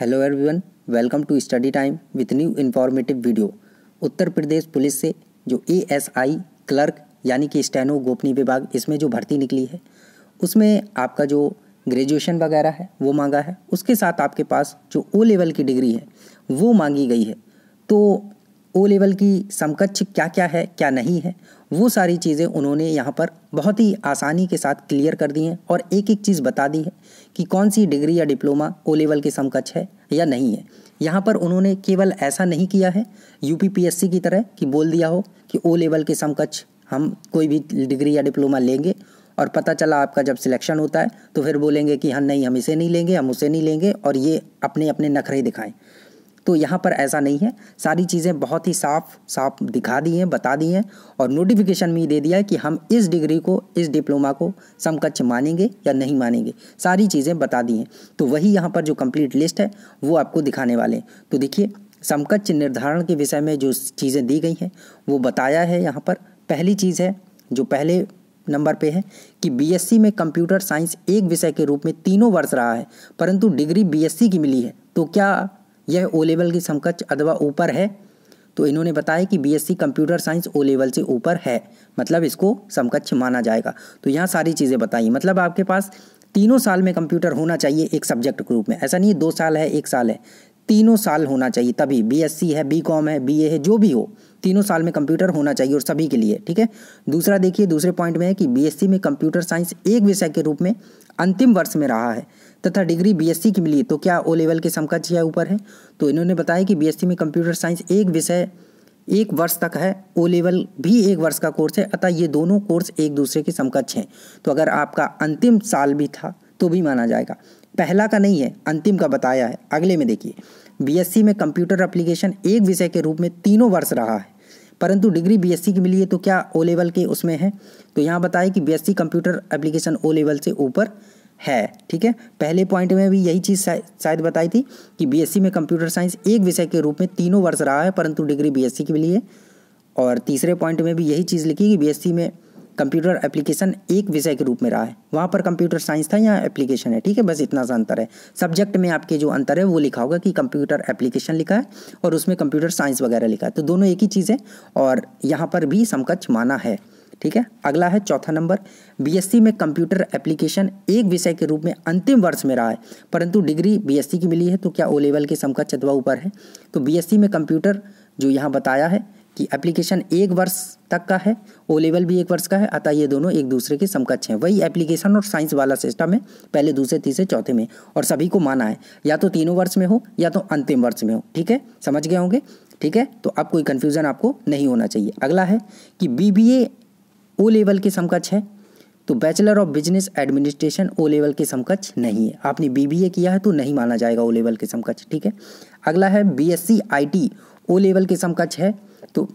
hello everyone welcome to study time with new informative video Uttar Pradesh police से जो ASI clerk यानी कि steno गोपनीय विभाग इसमें जो भर्ती निकली है उसमें आपका जो ग्रेजुएशन वगैरह है वो मांगा है उसके साथ आपके पास जो ओ लेवल की डिग्री है वो मांगी गई है तो ओ लेवल की समकक्ष क्या क्या है क्या नहीं है वो सारी चीज़ें उन्होंने यहाँ पर बहुत ही आसानी के साथ क्लियर कर दी हैं और एक एक चीज़ बता दी है कि कौन सी डिग्री या डिप्लोमा ओ लेवल के समकक्ष है या नहीं है यहाँ पर उन्होंने केवल ऐसा नहीं किया है यू की तरह कि बोल दिया हो कि ओ लेवल के समकक्ष हम कोई भी डिग्री या डिप्लोमा लेंगे और पता चला आपका जब सिलेक्शन होता है तो फिर बोलेंगे कि हाँ नहीं हम इसे नहीं लेंगे हम उसे नहीं लेंगे और ये अपने अपने नखरे दिखाएं तो यहाँ पर ऐसा नहीं है सारी चीज़ें बहुत ही साफ साफ दिखा दी हैं बता दी हैं और नोटिफिकेशन में दे दिया है कि हम इस डिग्री को इस डिप्लोमा को समकक्ष मानेंगे या नहीं मानेंगे सारी चीज़ें बता दी हैं तो वही यहाँ पर जो कंप्लीट लिस्ट है वो आपको दिखाने वाले हैं तो देखिए समकक्ष निर्धारण के विषय में जो चीज़ें दी गई हैं वो बताया है यहाँ पर पहली चीज़ है जो पहले नंबर पे है कि बीएससी में कंप्यूटर साइंस एक विषय के रूप में तीनों वर्ष रहा है परंतु डिग्री बीएससी की मिली है तो क्या यह ओ लेवल की समकक्ष अथवा ऊपर है तो इन्होंने बताया कि BSc computer science O level से ऊपर है मतलब इसको समकक्ष माना जाएगा तो यहाँ सारी चीज़ें बताइए मतलब आपके पास तीनों साल में कंप्यूटर होना चाहिए एक सब्जेक्ट ग्रुप में ऐसा नहीं दो साल है एक साल है तीनों साल होना चाहिए तभी बीएससी है बीकॉम है बीए है जो भी हो तीनों साल में कंप्यूटर होना चाहिए और सभी के लिए ठीक है दूसरा देखिए दूसरे पॉइंट में है कि बीएससी में कंप्यूटर साइंस एक विषय के रूप में अंतिम वर्ष में रहा है तथा डिग्री बीएससी की मिली तो क्या ओ लेवल के समकक्ष या ऊपर है तो इन्होंने बताया कि बीएससी में कंप्यूटर साइंस एक विषय एक वर्ष तक है ओ लेवल भी एक वर्ष का कोर्स है अतः ये दोनों कोर्स एक दूसरे के समकक्ष हैं तो अगर आपका अंतिम साल भी था तो भी माना जाएगा पहला का नहीं है अंतिम का बताया है अगले में देखिए बीएससी में कंप्यूटर एप्लीकेशन एक विषय के रूप में तीनों वर्ष रहा है परंतु डिग्री बीएससी की मिली है तो क्या ओ लेवल के उसमें है तो यहाँ बताए कि BSc computer application O level से ऊपर है ठीक है पहले पॉइंट में भी यही चीज़ शायद बताई थी कि बीएससी में कंप्यूटर साइंस एक विषय के रूप में तीनों वर्ष रहा है परंतु डिग्री बीएससी की मिली है और तीसरे पॉइंट में भी यही चीज़ लिखी कि बीएससी में कंप्यूटर एप्लीकेशन एक विषय के रूप में रहा है वहाँ पर कंप्यूटर साइंस था यहाँ एप्लीकेशन है ठीक है बस इतना सा अंतर है सब्जेक्ट में आपके जो अंतर है वो लिखा होगा कि कंप्यूटर एप्लीकेशन लिखा है और उसमें कंप्यूटर साइंस वगैरह लिखा है तो दोनों एक ही चीज़ है और यहाँ पर भी समकक्ष माना है ठीक है अगला है चौथा नंबर बीएससी में कंप्यूटर एप्लीकेशन एक विषय के रूप में अंतिम वर्ष में रहा है परंतु डिग्री बीएससी की मिली है तो क्या ओ लेवल के समकक्ष अथवा ऊपर है तो बीएससी में कंप्यूटर जो यहाँ बताया है कि एप्लीकेशन एक वर्ष तक का है ओ लेवल भी एक वर्ष का है अतः ये दोनों एक दूसरे के समकक्ष हैं वही एप्लीकेशन और साइंस वाला सिस्टम है पहले दूसरे तीसरे चौथे में और सभी को माना है या तो तीनों वर्ष में हो या तो अंतिम वर्ष में हो ठीक है समझ गए होंगे ठीक है तो अब कोई कन्फ्यूज़न आपको नहीं होना चाहिए अगला है कि B B A O level के समकक्ष है तो bachelor of business administration O level के समकक्ष नहीं है आपने बी बी ए किया है तो नहीं माना जाएगा ओ लेवल के समकक्ष ठीक है अगला है B S C I T O level के समकक्ष है तो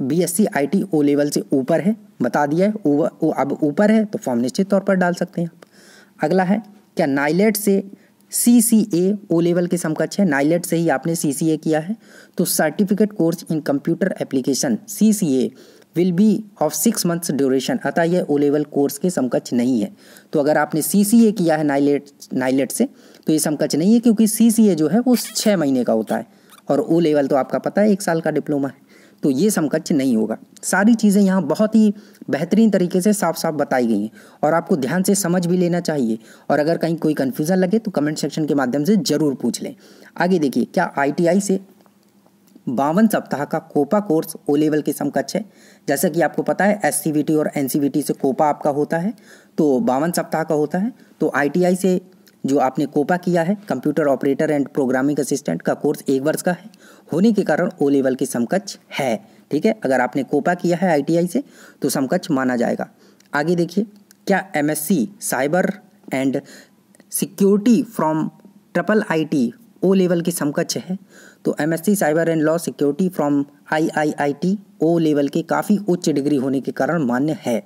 B S C I T O level से ऊपर है बता दिया है वो अब ऊपर है तो फॉर्म निश्चित तौर पर डाल सकते हैं आप अगला है क्या नाइलेट से सी सी ए ओ लेवल के समकक्ष है नाइलेट से ही आपने सी सी ए किया है तो certificate course in computer application C C A will be of six months duration अतः यह ओ लेवल कोर्स के समकक्ष नहीं है तो अगर आपने सी सी ए किया है नाइलेट नाइलेट से तो ये समकक्ष नहीं है क्योंकि सी सी ए जो है वो छः महीने का होता है और ओ लेवल तो आपका पता है एक साल का डिप्लोमा है तो ये समकक्ष नहीं होगा सारी चीज़ें यहाँ बहुत ही बेहतरीन तरीके से साफ साफ बताई गई हैं और आपको ध्यान से समझ भी लेना चाहिए और अगर कहीं कोई कन्फ्यूज़न लगे तो कमेंट सेक्शन के माध्यम से ज़रूर पूछ लें आगे देखिए क्या आई से बावन सप्ताह का कोपा कोर्स ओ लेवल के समकक्ष है जैसा कि आपको पता है एस और एन से कोपा आपका होता है तो बावन सप्ताह का होता है तो आई से जो आपने कोपा किया है computer operator and programming assistant का कोर्स एक वर्ष का है होने के कारण ओ लेवल के समकक्ष है ठीक है अगर आपने कोपा किया है आईटीआई से तो समकक्ष माना जाएगा आगे देखिए क्या MSc cyber and security from triple IT O level के समकक्ष है तो MSc cyber and law security from IIIT O level के काफ़ी उच्च डिग्री होने के कारण मान्य है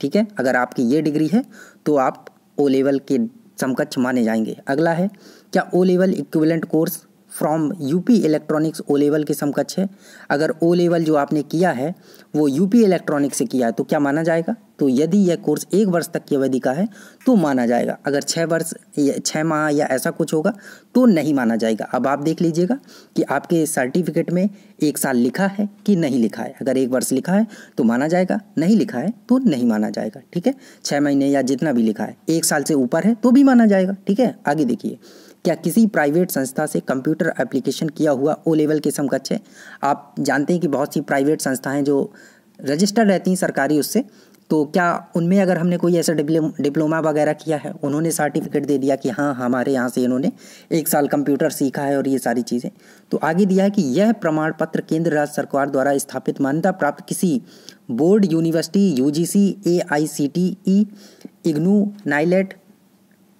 ठीक है अगर आपकी ये डिग्री है तो आप ओ लेवल के समकक्ष माने जाएंगे अगला है क्या O level equivalent course from UP electronics O level के समकक्ष है अगर ओ लेवल जो आपने किया है वो यूपी इलेक्ट्रॉनिक्स से किया है तो क्या माना जाएगा तो यदि यह कोर्स एक वर्ष तक की अवधि का है तो माना जाएगा अगर छः वर्ष छः माह या ऐसा कुछ होगा तो नहीं माना जाएगा अब आप देख लीजिएगा कि आपके सर्टिफिकेट में एक साल लिखा है कि नहीं लिखा है अगर एक वर्ष लिखा है तो माना जाएगा नहीं लिखा है तो नहीं माना जाएगा ठीक है छः महीने या जितना भी लिखा है एक साल से ऊपर है तो भी माना जाएगा ठीक है आगे देखिए क्या किसी प्राइवेट संस्था से कंप्यूटर एप्लीकेशन किया हुआ ओ लेवल के समकक्ष है आप जानते हैं कि बहुत सी प्राइवेट संस्थाएं जो रजिस्टर्ड रहती हैं सरकारी उससे तो क्या उनमें अगर हमने कोई ऐसा डिप्लोमा वगैरह किया है उन्होंने सर्टिफिकेट दे दिया कि हाँ हमारे यहाँ से इन्होंने एक साल कंप्यूटर सीखा है और ये सारी चीज़ें तो आगे दिया है कि यह प्रमाण पत्र केंद्र राज्य सरकार द्वारा स्थापित मान्यता प्राप्त किसी board university U G C A I C T E IGNOU NIELIT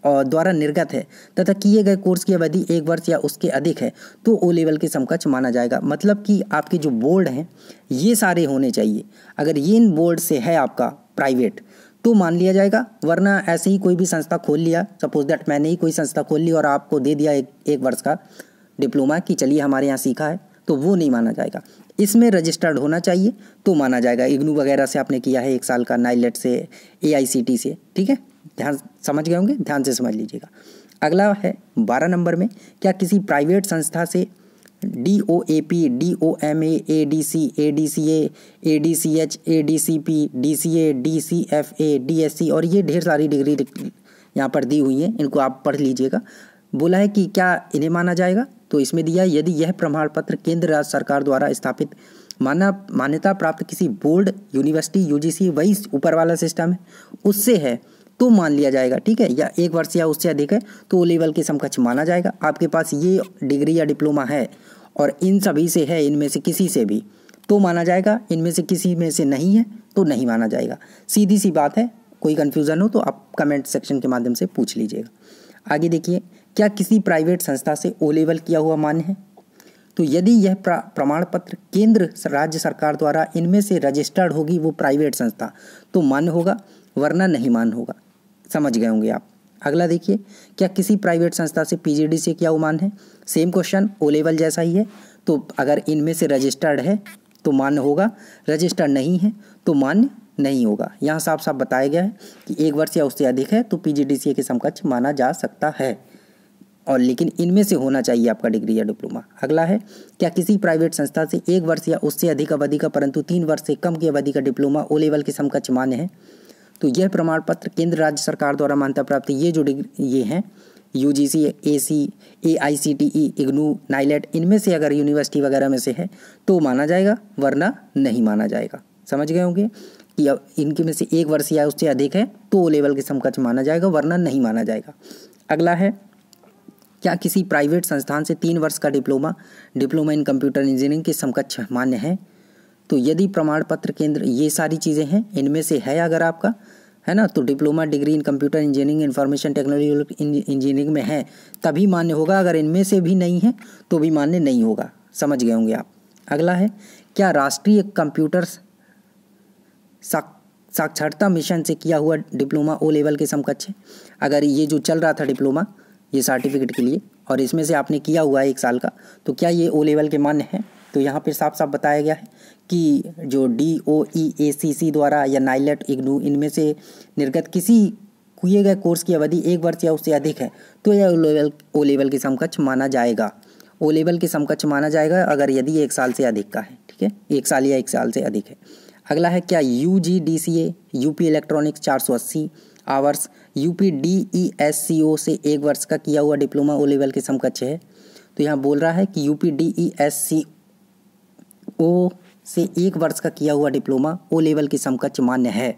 और द्वारा निर्गत है तथा किए गए कोर्स की अवधि एक वर्ष या उसके अधिक है तो ओ लेवल के समकक्ष माना जाएगा मतलब कि आपके जो बोर्ड हैं ये सारे होने चाहिए अगर ये इन बोर्ड से है आपका प्राइवेट तो मान लिया जाएगा वरना ऐसे ही कोई भी संस्था खोल लिया सपोज दैट मैंने ही कोई संस्था खोल ली और आपको दे दिया एक एक वर्ष का डिप्लोमा कि चलिए हमारे यहाँ सीखा है तो वो नहीं माना जाएगा इसमें रजिस्टर्ड होना चाहिए तो माना जाएगा इग्नू वगैरह से आपने किया है एक साल का नाइलेट से ए से ठीक है ध्यान समझ गए होंगे ध्यान से समझ लीजिएगा अगला है बारह नंबर में क्या किसी प्राइवेट संस्था से D O A P D O M A A D C A D C A A D C H A D C P D C A D C F A D S C और ये ढेर सारी degree यहाँ पर दी हुई हैं इनको आप पढ़ लीजिएगा बोला है कि क्या इन्हें माना जाएगा तो इसमें दिया यदि यह प्रमाण पत्र केंद्र राज्य सरकार द्वारा स्थापित माना मान्यता प्राप्त किसी बोर्ड यूनिवर्सिटी यूजीसी वही ऊपर वाला सिस्टम है उससे है तो मान लिया जाएगा ठीक है या एक वर्ष या उससे अधिक है तो ओ लेवल के समकक्ष माना जाएगा आपके पास ये डिग्री या डिप्लोमा है और इन सभी से है इनमें से किसी से भी तो माना जाएगा इनमें से किसी में से नहीं है तो नहीं माना जाएगा सीधी सी बात है कोई कन्फ्यूज़न हो तो आप कमेंट सेक्शन के माध्यम से पूछ लीजिएगा आगे देखिए क्या किसी प्राइवेट संस्था से ओ लेवल किया हुआ मान्य है तो यदि यह प्रमाण पत्र केंद्र राज्य सरकार द्वारा इनमें से रजिस्टर्ड होगी वो प्राइवेट संस्था तो मान्य होगा वरना नहीं मान्य होगा समझ गए होंगे आप अगला देखिए क्या किसी प्राइवेट संस्था से पीजीडी से क्या उमान है सेम क्वेश्चन ओ लेवल जैसा ही है तो अगर इनमें से रजिस्टर्ड है तो मान्य होगा रजिस्टर्ड नहीं है तो मान्य नहीं होगा यहाँ साफ साफ बताया गया है कि एक वर्ष या उससे अधिक है तो पी के समकक्ष माना जा सकता है और लेकिन इनमें से होना चाहिए आपका डिग्री या डिप्लोमा अगला है क्या किसी प्राइवेट संस्था से एक वर्ष या उससे अधिक अवधि का परंतु तीन वर्ष से कम की अवधि का डिप्लोमा ओ लेवल के समकक्ष मान्य है तो यह प्रमाण पत्र केंद्र राज्य सरकार द्वारा मान्यता प्राप्त ये जो डिग्री ये हैं U G C A C A I C T E IGNOU NIELIT इनमें से अगर यूनिवर्सिटी वगैरह में से है तो माना जाएगा वरना नहीं माना जाएगा समझ गए होंगे कि अब इनके में से एक वर्ष या उससे अधिक है तो लेवल के समकक्ष माना जाएगा वरना नहीं माना जाएगा अगला है क्या किसी प्राइवेट संस्थान से तीन वर्ष का diploma diploma in computer engineering के समकक्ष मान्य है तो यदि प्रमाण पत्र केंद्र ये सारी चीज़ें हैं इनमें से है अगर आपका है ना तो diploma degree in computer engineering information technology engineering में है तभी मान्य होगा अगर इनमें से भी नहीं है तो भी मान्य नहीं होगा समझ गए होंगे आप अगला है क्या राष्ट्रीय कंप्यूटर साक्षरता मिशन से किया हुआ डिप्लोमा ओ लेवल के समकक्ष है अगर ये जो चल रहा था डिप्लोमा ये सर्टिफिकेट के लिए और इसमें से आपने किया हुआ है एक साल का तो क्या ये ओ लेवल के मान्य है तो यहाँ पर साफ साफ बताया गया है कि जो डी ओ ई ए सी सी द्वारा या नाइलेट इग्नू इनमें से निर्गत किसी किए गए कोर्स की अवधि एक वर्ष या उससे अधिक है तो यह ओ लेवल ओ लेवल के समकक्ष माना जाएगा ओ लेवल के समकक्ष माना जाएगा अगर यदि एक साल से अधिक का है ठीक है एक साल या एक साल से अधिक है अगला है क्या U G D C A U P electronics चार सौ अस्सी hours U P D E S C O से एक वर्ष का किया हुआ डिप्लोमा ओ लेवल के समकक्ष है तो यहाँ बोल रहा है कि U P D E S C O से एक वर्ष का किया हुआ डिप्लोमा ओ लेवल के समकक्ष मान्य है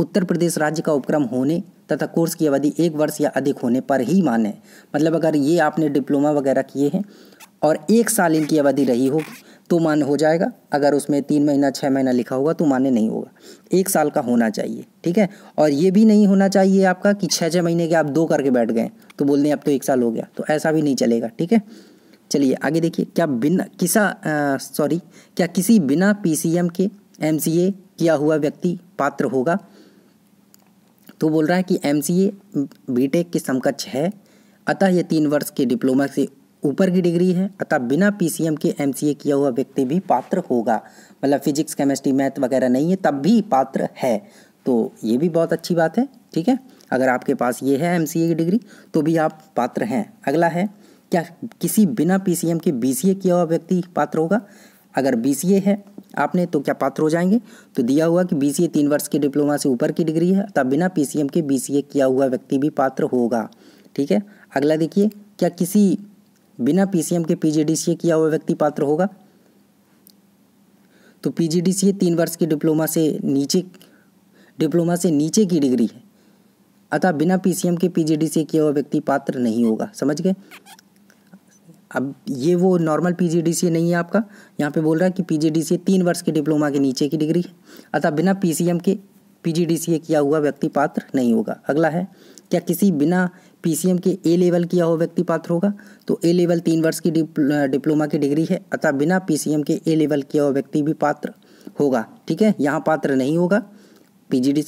उत्तर प्रदेश राज्य का उपक्रम होने तथा कोर्स की अवधि एक वर्ष या अधिक होने पर ही है मतलब अगर ये आपने डिप्लोमा वगैरह किए हैं और एक साल इनकी अवधि रही हो तो मान्य हो जाएगा अगर उसमें तीन महीना छः महीना लिखा होगा तो मान्य नहीं होगा एक साल का होना चाहिए ठीक है और ये भी नहीं होना चाहिए आपका कि छः छः महीने के आप दो करके बैठ गए तो बोल दें अब तो एक साल हो गया तो ऐसा भी नहीं चलेगा ठीक है चलिए आगे देखिए क्या बिना किसा सॉरी क्या किसी बिना पीसीएम के एमसीए किया हुआ व्यक्ति पात्र होगा तो बोल रहा है कि एमसीए बीटेक के समकक्ष है अतः यह तीन वर्ष के डिप्लोमा से ऊपर की डिग्री है अतः बिना पीसीएम के एमसीए किया हुआ व्यक्ति भी पात्र होगा मतलब फिजिक्स केमिस्ट्री मैथ वगैरह नहीं है तब भी पात्र है तो ये भी बहुत अच्छी बात है ठीक है अगर आपके पास ये है एमसीए की डिग्री तो भी आप पात्र हैं अगला है क्या किसी बिना पीसीएम के बीसीए किया हुआ व्यक्ति पात्र होगा अगर बीसीए है आपने तो क्या पात्र हो जाएंगे तो दिया हुआ कि बीसीए तीन वर्ष के डिप्लोमा से ऊपर की डिग्री है तब बिना पीसीएम के बीसीए किया हुआ व्यक्ति भी पात्र होगा ठीक है अगला देखिए क्या किसी बिना पीसीएम के पीजीडीसीए किया हुआ व्यक्ति पात्र होगा तो पीजीडीसीए तीन वर्ष के डिप्लोमा से नीचे डिप्लोमा से नीचे की डिग्री है अतः बिना पीसीएम के पीजीडीसीए किया हुआ व्यक्ति पात्र नहीं होगा समझ गए अब ये वो नॉर्मल पीजीडीसीए नहीं है आपका यहाँ पे बोल रहा है कि पी ए तीन वर्ष के डिप्लोमा के नीचे की डिग्री है अतः बिना एम के ए किया हुआ व्यक्ति पात्र नहीं होगा अगला है क्या किसी बिना एम के ए लेवल किया हुआ व्यक्ति पात्र होगा तो ए लेवल तीन वर्ष की डिप्लोमा की डिग्री है अतः बिना एम के ए लेवल किया हुआ व्यक्ति भी पात्र होगा ठीक है यहाँ पात्र नहीं होगा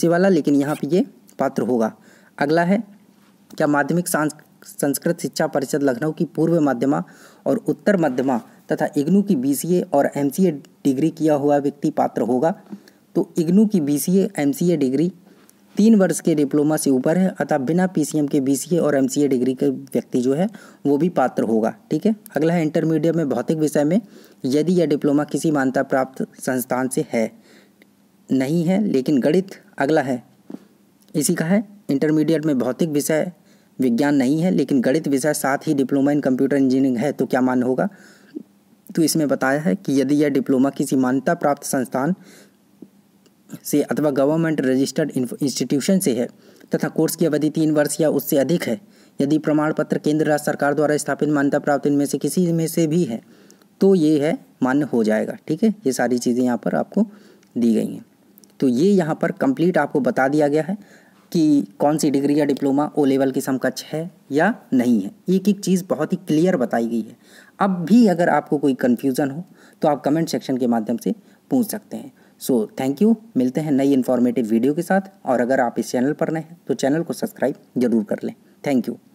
सी वाला लेकिन यहाँ पे ये पात्र होगा अगला है क्या माध्यमिक सांस्क संस्कृत शिक्षा परिषद लखनऊ की पूर्व मध्यमा और उत्तर मध्यमा तथा इग्नू की बीसीए और एमसीए डिग्री किया हुआ व्यक्ति पात्र होगा तो इग्नू की बीसीए एमसीए डिग्री तीन वर्ष के डिप्लोमा से ऊपर है अतः बिना पीसीएम के बीसीए और एमसीए डिग्री के व्यक्ति जो है वो भी पात्र होगा ठीक है अगला है इंटरमीडिएट में भौतिक विषय में यदि यह डिप्लोमा किसी मान्यता प्राप्त संस्थान से है नहीं है लेकिन गणित अगला है इसी का है इंटरमीडिएट में भौतिक विषय विज्ञान नहीं है लेकिन गणित विषय साथ ही डिप्लोमा इन कंप्यूटर इंजीनियरिंग है तो क्या मान्य होगा तो इसमें बताया है कि यदि यह डिप्लोमा किसी मान्यता प्राप्त संस्थान से अथवा गवर्नमेंट रजिस्टर्ड इंस्टीट्यूशन से है तथा कोर्स की अवधि तीन वर्ष या उससे अधिक है यदि प्रमाण पत्र केंद्र राज्य सरकार द्वारा स्थापित मान्यता प्राप्त इनमें से किसी में से भी है तो ये है मान्य हो जाएगा ठीक है ये सारी चीज़ें यहाँ पर आपको दी गई हैं तो ये यहाँ पर कंप्लीट आपको बता दिया गया है कि कौन सी डिग्री या डिप्लोमा ओ लेवल की समकक्ष है या नहीं है एक एक चीज़ बहुत ही क्लियर बताई गई है अब भी अगर आपको कोई कन्फ्यूज़न हो तो आप कमेंट सेक्शन के माध्यम से पूछ सकते हैं सो थैंक यू मिलते हैं नई इन्फॉर्मेटिव वीडियो के साथ और अगर आप इस चैनल पर नए हैं तो चैनल को सब्सक्राइब जरूर कर लें थैंक यू